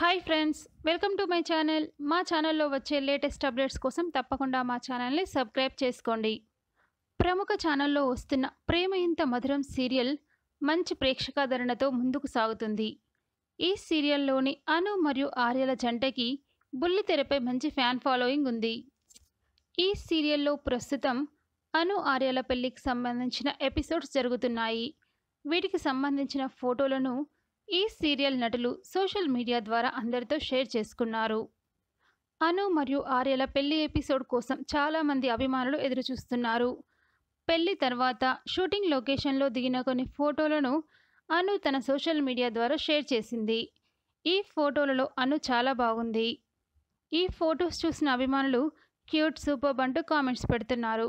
hi friends welcome to my channel మా ఛానల్లో వచ్చే లేటెస్ట్ అప్డేట్స్ కోసం తప్పకుండా మా ఛానల్ని సబ్స్క్రైబ్ చేసుకోండి ప్రముఖ ఛానల్లో వస్తున్న ప్రేమ ఇంత మధురం సీరియల్ మంచి ప్రేక్షకాదరణతో ముందుకు సాగుతుంది ఈ సీరియల్లోని అను మరియు ఆర్యల జంటకి బుల్లితెరపై మంచి ఫ్యాన్ ఫాలోయింగ్ ఉంది ఈ సీరియల్లో ప్రస్తుతం అను ఆర్యల పెళ్లికి సంబంధించిన ఎపిసోడ్స్ జరుగుతున్నాయి వీటికి సంబంధించిన ఫోటోలను ఈ సీరియల్ నటులు సోషల్ మీడియా ద్వారా అందరితో షేర్ చేసుకున్నారు అను మరియు ఆర్యల పెళ్లి ఎపిసోడ్ కోసం చాలామంది అభిమానులు ఎదురుచూస్తున్నారు పెళ్లి తర్వాత షూటింగ్ లొకేషన్లో దిగిన కొన్ని ఫోటోలను అను తన సోషల్ మీడియా ద్వారా షేర్ చేసింది ఈ ఫోటోలలో అను చాలా బాగుంది ఈ ఫొటోస్ చూసిన అభిమానులు క్యూట్ సూపర్ అంటూ కామెంట్స్ పెడుతున్నారు